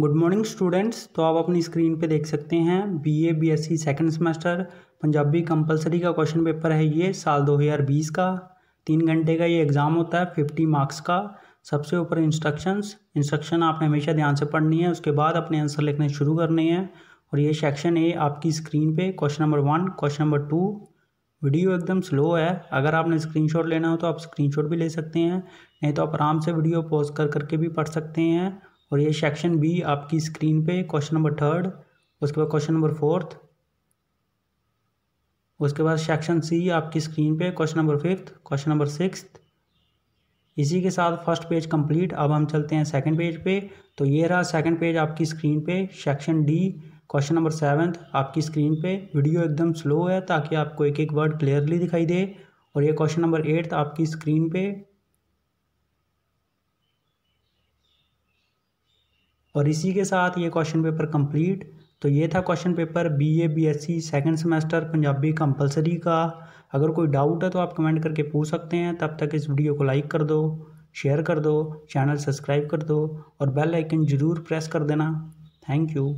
good morning students तो आप अपनी स्क्रीन पे देख सकते हैं BA BSc second semester Punjabi compulsory का क्वेश्चन पेपर है ये साल 2020 का तीन घंटे का ये एग्ज़ाम होता है फिफ्टी मार्क्स का सबसे ऊपर इंस्ट्रक्शंस इंस्ट्रक्शन आपने हमेशा ध्यान से पढ़नी है उसके बाद अपने आंसर लिखने शुरू करने हैं और ये सेक्शन ए आपकी स्क्रीन पर question number one question number two video एकदम स्लो है अगर आपने स्क्रीन लेना हो तो आप स्क्रीन भी ले सकते हैं नहीं तो आप आराम से वीडियो पॉज कर करके भी पढ़ सकते हैं और ये सेक्शन बी आपकी स्क्रीन पे क्वेश्चन नंबर थर्ड उसके बाद क्वेश्चन नंबर फोर्थ उसके बाद सेक्शन सी आपकी स्क्रीन पे question number fifth question number six इसी के साथ फर्स्ट पेज कंप्लीट अब हम चलते हैं सेकंड पेज पे तो ये रहा सेकंड पेज आपकी स्क्रीन पे section D question number seventh आपकी स्क्रीन पे वीडियो एकदम स्लो है ताकि आपको एक एक वर्ड क्लियरली दिखाई दे और ये क्वेश्चन नंबर एट्थ आपकी स्क्रीन पे और इसी के साथ ये क्वेश्चन पेपर कंप्लीट तो ये था question paper B A B S C second semester Punjabi compulsory का अगर कोई डाउट है तो आप कमेंट करके पूछ सकते हैं तब तक इस वीडियो को लाइक कर दो शेयर कर दो चैनल सब्सक्राइब कर दो और बेल आइकन ज़रूर प्रेस कर देना थैंक यू